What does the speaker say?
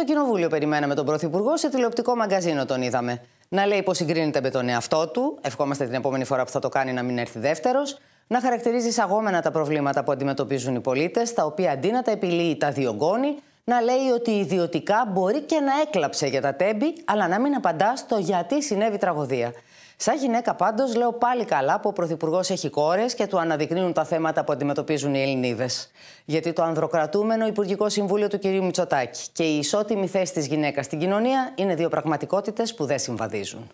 Στο κοινοβούλιο περιμέναμε τον Πρωθυπουργό, σε τηλεοπτικό μαγκαζίνο τον είδαμε. Να λέει πως συγκρίνεται με τον εαυτό του, ευχόμαστε την επόμενη φορά που θα το κάνει να μην έρθει δεύτερος. Να χαρακτηρίζει σαγόμενα τα προβλήματα που αντιμετωπίζουν οι πολίτες, τα οποία αντί να τα επιλύει, τα διωγγώνει να λέει ότι ιδιωτικά μπορεί και να έκλαψε για τα τέμπη, αλλά να μην απαντά στο γιατί συνέβη τραγωδία. Σαν γυναίκα, πάντως, λέω πάλι καλά που ο Πρωθυπουργός έχει κόρες και του αναδεικνύουν τα θέματα που αντιμετωπίζουν οι Ελληνίδες. Γιατί το ανδροκρατούμενο Υπουργικό Συμβούλιο του κ. Μητσοτάκη και η ισότιμη θέση της γυναίκας στην κοινωνία είναι δύο πραγματικότητες που δεν συμβαδίζουν.